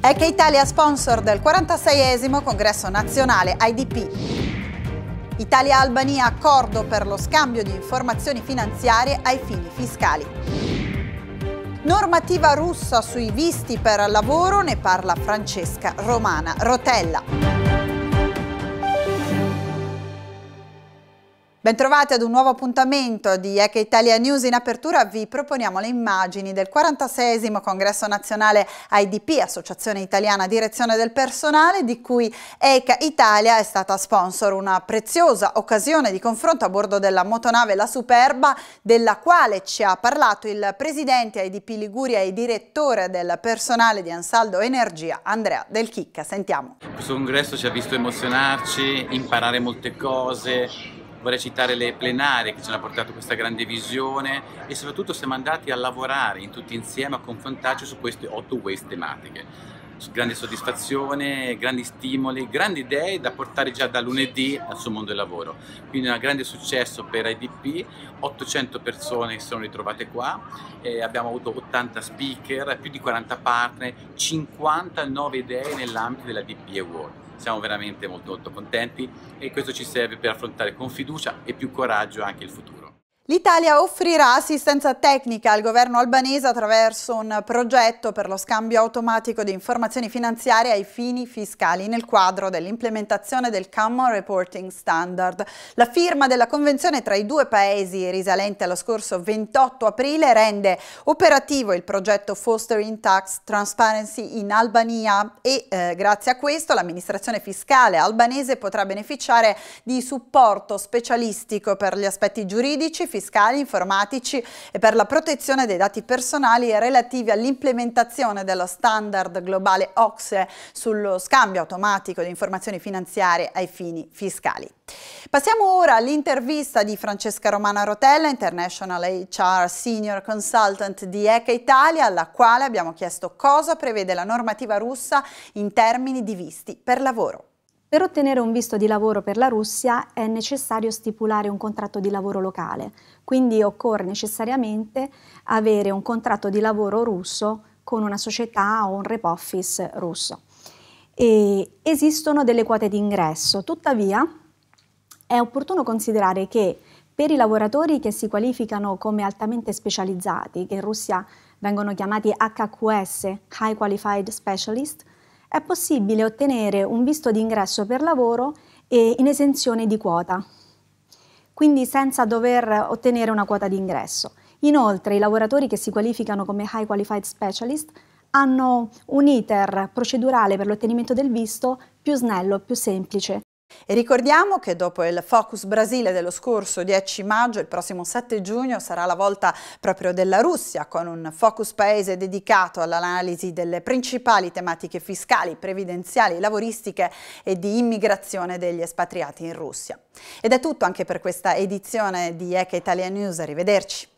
EK Italia sponsor del 46esimo congresso nazionale IDP. Italia-Albania accordo per lo scambio di informazioni finanziarie ai fini fiscali. Normativa russa sui visti per lavoro ne parla Francesca Romana Rotella. Bentrovati ad un nuovo appuntamento di Eche Italia News. In apertura vi proponiamo le immagini del 46 Congresso Nazionale IDP, Associazione Italiana Direzione del Personale, di cui Eca Italia è stata sponsor, una preziosa occasione di confronto a bordo della motonave La Superba, della quale ci ha parlato il presidente IDP Liguria e direttore del personale di Ansaldo Energia, Andrea Del Chicca. Sentiamo. Questo congresso ci ha visto emozionarci, imparare molte cose, vorrei citare le plenarie che ci hanno portato questa grande visione e soprattutto siamo andati a lavorare in tutti insieme a confrontarci su queste otto waste tematiche grande soddisfazione, grandi stimoli, grandi idee da portare già da lunedì al suo mondo del lavoro. Quindi un grande successo per IDP, 800 persone si sono ritrovate qua, eh, abbiamo avuto 80 speaker, più di 40 partner, 59 idee nell'ambito dell'IDP Award. Siamo veramente molto molto contenti e questo ci serve per affrontare con fiducia e più coraggio anche il futuro. L'Italia offrirà assistenza tecnica al governo albanese attraverso un progetto per lo scambio automatico di informazioni finanziarie ai fini fiscali nel quadro dell'implementazione del Common Reporting Standard. La firma della convenzione tra i due paesi risalente allo scorso 28 aprile rende operativo il progetto Fostering Tax Transparency in Albania e eh, grazie a questo l'amministrazione fiscale albanese potrà beneficiare di supporto specialistico per gli aspetti giuridici, fiscali, informatici e per la protezione dei dati personali relativi all'implementazione dello standard globale OXE sullo scambio automatico di informazioni finanziarie ai fini fiscali. Passiamo ora all'intervista di Francesca Romana Rotella, International HR Senior Consultant di ECA Italia, alla quale abbiamo chiesto cosa prevede la normativa russa in termini di visti per lavoro. Per ottenere un visto di lavoro per la Russia è necessario stipulare un contratto di lavoro locale, quindi occorre necessariamente avere un contratto di lavoro russo con una società o un rep office russo. E esistono delle quote di ingresso, tuttavia è opportuno considerare che per i lavoratori che si qualificano come altamente specializzati, che in Russia vengono chiamati HQS, High Qualified Specialist, è possibile ottenere un visto di ingresso per lavoro in esenzione di quota, quindi senza dover ottenere una quota di ingresso. Inoltre i lavoratori che si qualificano come High Qualified Specialist hanno un iter procedurale per l'ottenimento del visto più snello, più semplice e ricordiamo che dopo il Focus Brasile dello scorso 10 maggio, il prossimo 7 giugno sarà la volta proprio della Russia, con un Focus Paese dedicato all'analisi delle principali tematiche fiscali, previdenziali, lavoristiche e di immigrazione degli espatriati in Russia. Ed è tutto anche per questa edizione di ECA Italia News, arrivederci.